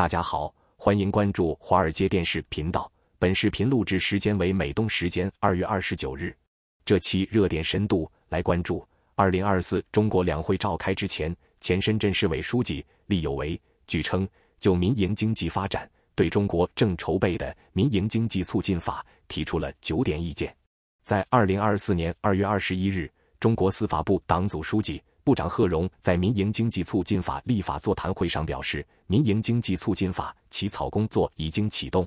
大家好，欢迎关注华尔街电视频道。本视频录制时间为美东时间二月二十九日。这期热点深度来关注二零二四中国两会召开之前，前深圳市委书记李有为，据称就民营经济发展对中国正筹备的《民营经济促进法》提出了九点意见。在二零二四年二月二十一日，中国司法部党组书记、部长贺荣在《民营经济促进法》立法座谈会上表示。民营经济促进法起草工作已经启动。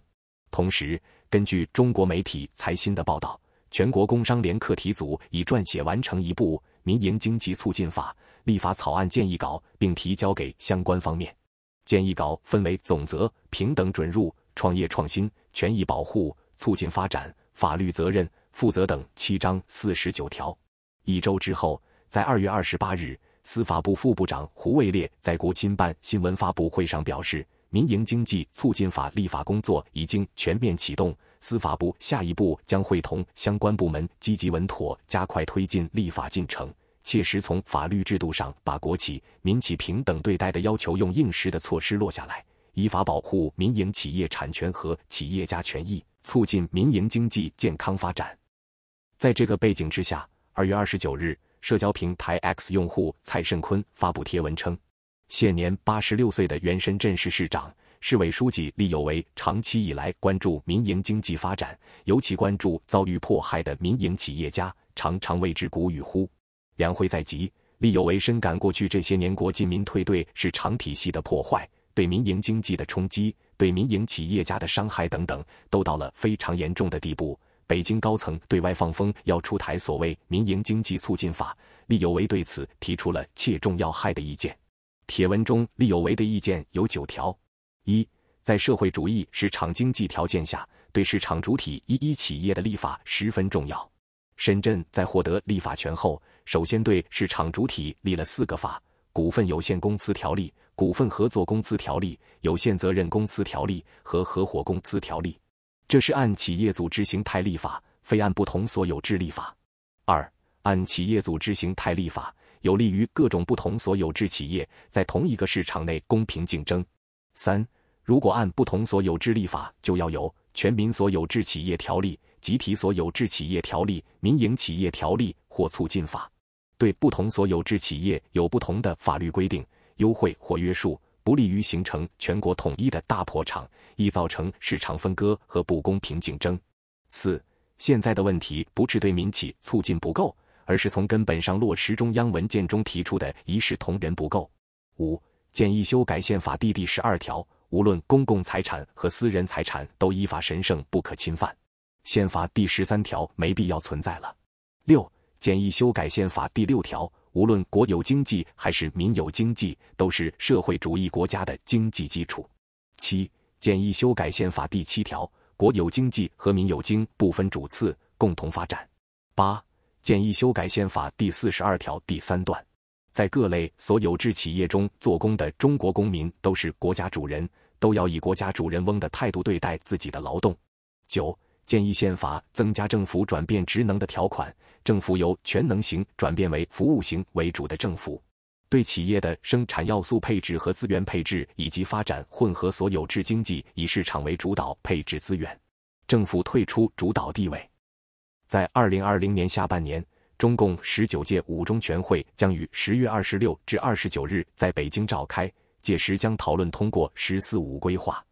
同时，根据中国媒体财新的报道，全国工商联课题组已撰写完成一部民营经济促进法立法草案建议稿，并提交给相关方面。建议稿分为总则、平等准入、创业创新、权益保护、促进发展、法律责任、负责等七章四十九条。一周之后，在二月二十八日。司法部副部长胡卫列在国新办新闻发布会上表示，民营经济促进法立法工作已经全面启动，司法部下一步将会同相关部门积极稳妥，加快推进立法进程，切实从法律制度上把国企、民企平等对待的要求用硬实的措施落下来，依法保护民营企业产权和企业家权益，促进民营经济健康发展。在这个背景之下，二月二十九日。社交平台 X 用户蔡胜坤发布贴文称，现年八十六岁的原深圳市市长、市委书记李有为长期以来关注民营经济发展，尤其关注遭遇迫害的民营企业家，常常为之鼓与呼。两会在即，李有为深感过去这些年国进民退对市场体系的破坏、对民营经济的冲击、对民营企业家的伤害等等，都到了非常严重的地步。北京高层对外放风要出台所谓民营经济促进法，利有为对此提出了切中要害的意见。帖文中，利有为的意见有九条：一，在社会主义市场经济条件下，对市场主体一一企业的立法十分重要。深圳在获得立法权后，首先对市场主体立了四个法：股份有限公司条例、股份合作公司条例、有限责任公司条例和合伙公司条例。这是按企业组织形态立法，非按不同所有制立法。二，按企业组织形态立法，有利于各种不同所有制企业在同一个市场内公平竞争。三，如果按不同所有制立法，就要有全民所有制企业条例、集体所有制企业条例、民营企业条例或促进法，对不同所有制企业有不同的法律规定、优惠或约束。不利于形成全国统一的大破产，易造成市场分割和不公平竞争。四、现在的问题不是对民企促进不够，而是从根本上落实中央文件中提出的一视同仁不够。五、建议修改宪法第十二条，无论公共财产和私人财产都依法神圣不可侵犯。宪法第十三条没必要存在了。六、建议修改宪法第六条。无论国有经济还是民有经济，都是社会主义国家的经济基础。七、建议修改宪法第七条，国有经济和民有经不分主次，共同发展。八、建议修改宪法第四十二条第三段，在各类所有制企业中做工的中国公民都是国家主人，都要以国家主人翁的态度对待自己的劳动。九。建议宪法增加政府转变职能的条款，政府由全能型转变为服务型为主的政府，对企业的生产要素配置和资源配置以及发展混合所有制经济，以市场为主导配置资源，政府退出主导地位。在二零二零年下半年，中共十九届五中全会将于十月二十六至二十九日在北京召开，届时将讨论通过“十四五”规划。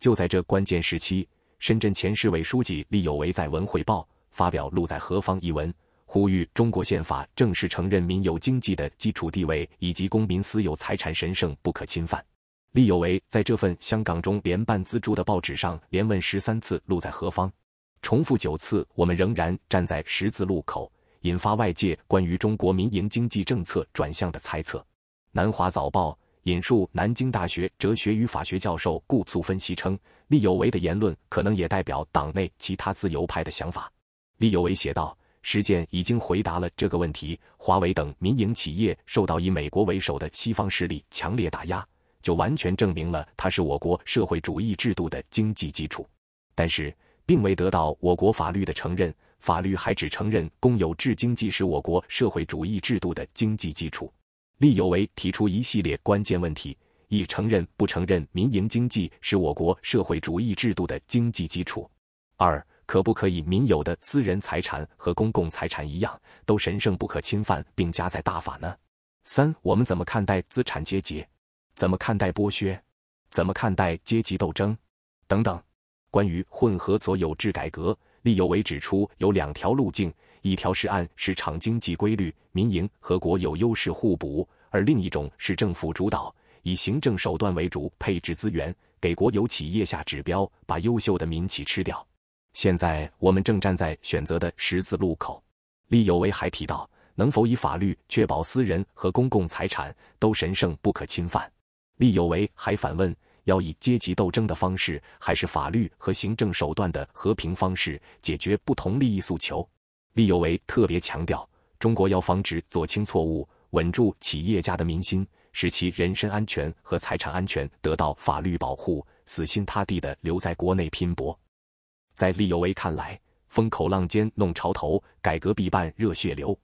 就在这关键时期。深圳前市委书记李有为在《文汇报》发表《路在何方》一文，呼吁中国宪法正式承认民有经济的基础地位，以及公民私有财产神圣不可侵犯。李有为在这份香港中联办资助的报纸上连问十三次“路在何方”，重复九次“我们仍然站在十字路口”，引发外界关于中国民营经济政策转向的猜测。南华早报。引述南京大学哲学与法学教授顾祖分析称，利有为的言论可能也代表党内其他自由派的想法。利有为写道：“实践已经回答了这个问题。华为等民营企业受到以美国为首的西方势力强烈打压，就完全证明了它是我国社会主义制度的经济基础，但是并未得到我国法律的承认。法律还只承认公有制经济是我国社会主义制度的经济基础。”利有为提出一系列关键问题：一、承认不承认民营经济是我国社会主义制度的经济基础？二、可不可以民有的私人财产和公共财产一样，都神圣不可侵犯，并加在大法呢？三、我们怎么看待资产阶级？怎么看待剥削？怎么看待阶级斗争？等等，关于混合所有制改革。利有为指出，有两条路径，一条是按市场经济规律，民营和国有优势互补；而另一种是政府主导，以行政手段为主配置资源，给国有企业下指标，把优秀的民企吃掉。现在我们正站在选择的十字路口。利有为还提到，能否以法律确保私人和公共财产都神圣不可侵犯？利有为还反问。要以阶级斗争的方式，还是法律和行政手段的和平方式解决不同利益诉求？利有为特别强调，中国要防止左倾错误，稳住企业家的民心，使其人身安全和财产安全得到法律保护，死心塌地地留在国内拼搏。在利有为看来，风口浪尖弄潮头，改革必办热血流。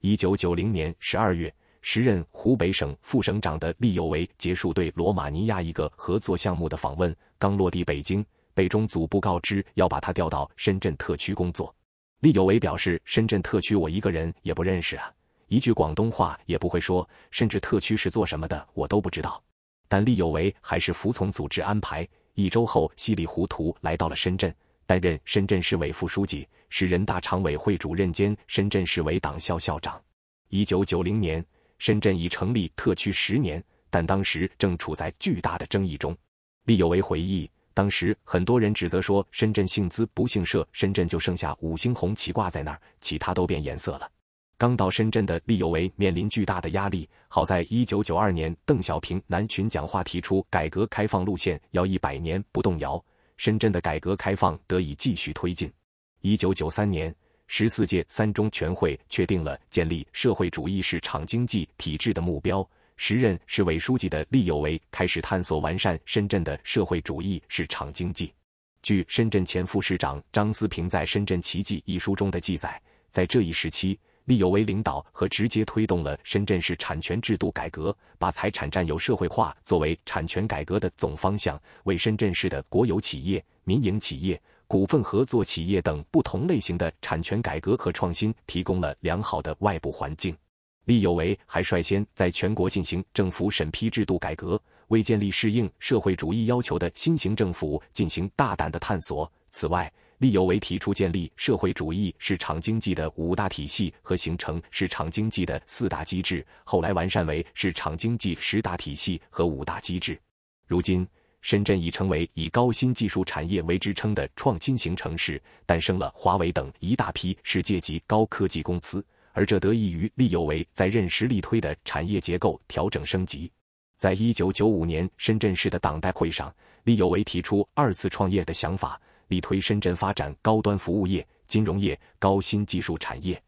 一九九零年十二月。时任湖北省副省长的厉有为结束对罗马尼亚一个合作项目的访问，刚落地北京，北中组部告知要把他调到深圳特区工作。厉有为表示：“深圳特区我一个人也不认识啊，一句广东话也不会说，甚至特区是做什么的我都不知道。”但厉有为还是服从组织安排，一周后稀里糊涂来到了深圳，担任深圳市委副书记、市人大常委会主任兼深圳市委党校校长。一九九零年。深圳已成立特区十年，但当时正处在巨大的争议中。利有为回忆，当时很多人指责说，深圳姓资不姓社，深圳就剩下五星红旗挂在那儿，其他都变颜色了。刚到深圳的利有为面临巨大的压力，好在1992年邓小平南巡讲话提出改革开放路线要一百年不动摇，深圳的改革开放得以继续推进。1993年。十四届三中全会确定了建立社会主义市场经济体制的目标。时任市委书记的厉有为开始探索完善深圳的社会主义市场经济。据深圳前副市长张思平在《深圳奇迹》一书中的记载，在这一时期，厉有为领导和直接推动了深圳市产权制度改革，把财产占有社会化作为产权改革的总方向，为深圳市的国有企业、民营企业。股份合作企业等不同类型的产权改革和创新提供了良好的外部环境。厉有为还率先在全国进行政府审批制度改革，为建立适应社会主义要求的新型政府进行大胆的探索。此外，厉有为提出建立社会主义市场经济的五大体系和形成市场经济的四大机制，后来完善为市场经济十大体系和五大机制。如今。深圳已成为以高新技术产业为支撑的创新型城市，诞生了华为等一大批世界级高科技公司，而这得益于利有为在任时力推的产业结构调整升级。在一九九五年深圳市的党代会上，利有为提出二次创业的想法，力推深圳发展高端服务业、金融业、高新技术产业。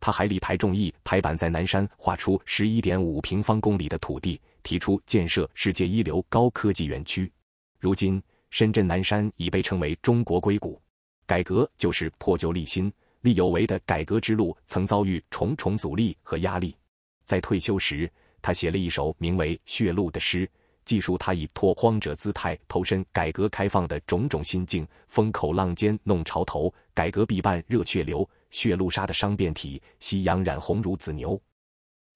他还力排众议，排版在南山划出十一点五平方公里的土地，提出建设世界一流高科技园区。如今，深圳南山已被称为中国硅谷。改革就是破旧立新，厉有为的改革之路曾遭遇重重阻力和压力。在退休时，他写了一首名为《血路》的诗，记述他以拓荒者姿态投身改革开放的种种心境。风口浪尖弄潮头，改革必伴热血流。血路杀的伤变体，夕阳染红如紫牛。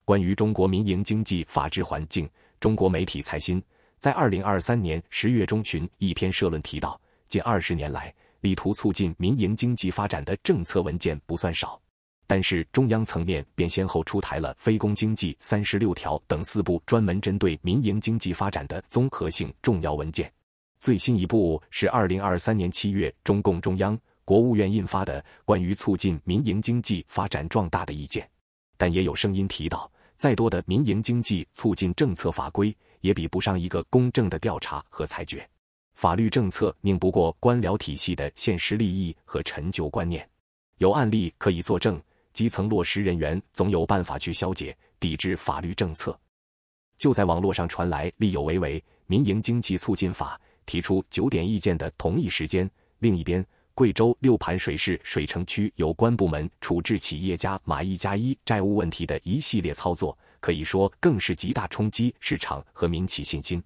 关于中国民营经济法治环境，中国媒体财新。在二零二三年十月中旬，一篇社论提到，近二十年来，力图促进民营经济发展的政策文件不算少，但是中央层面便先后出台了《非公经济三十六条》等四部专门针对民营经济发展的综合性重要文件。最新一部是二零二三年七月，中共中央、国务院印发的《关于促进民营经济发展壮大的意见》。但也有声音提到，再多的民营经济促进政策法规。也比不上一个公正的调查和裁决。法律政策拧不过官僚体系的现实利益和陈旧观念。有案例可以作证，基层落实人员总有办法去消解、抵制法律政策。就在网络上传来《利有为为民营经济促进法》提出九点意见的同一时间，另一边，贵州六盘水市水城区有关部门处置企业家马一加一债务问题的一系列操作。可以说，更是极大冲击市场和民企信心。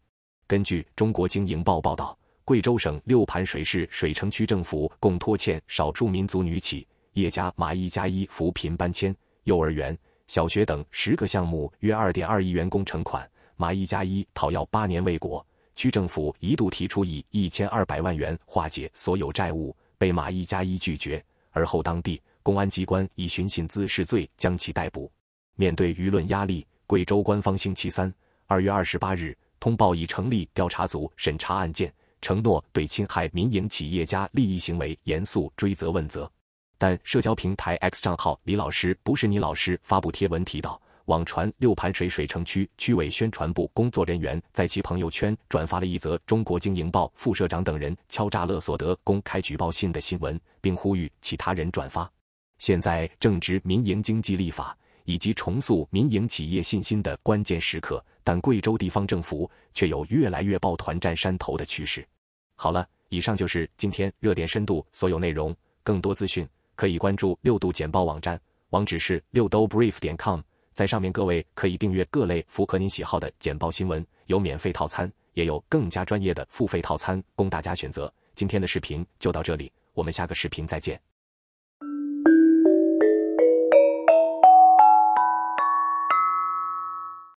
根据《中国经营报》报道，贵州省六盘水市水城区政府共拖欠少数民族女企叶家马一加一扶贫搬迁幼儿园、小学等十个项目约二点二亿元工程款，马一加一讨要八年未果。区政府一度提出以一千二百万元化解所有债务，被马一加一拒绝。而后，当地公安机关以寻衅滋事罪将其逮捕。面对舆论压力，贵州官方星期三（二月二十八日）通报已成立调查组审查案件，承诺对侵害民营企业家利益行为严肃追责问责。但社交平台 X 账号“李老师不是你老师”发布贴文提到，网传六盘水水城区区委宣传部工作人员在其朋友圈转发了一则《中国经营报》副社长等人敲诈勒索得公开举报信的新闻，并呼吁其他人转发。现在正值民营经济立法。以及重塑民营企业信心的关键时刻，但贵州地方政府却有越来越抱团占山头的趋势。好了，以上就是今天热点深度所有内容。更多资讯可以关注六度简报网站，网址是六度 brief 点 com，在上面各位可以订阅各类符合您喜好的简报新闻，有免费套餐，也有更加专业的付费套餐供大家选择。今天的视频就到这里，我们下个视频再见。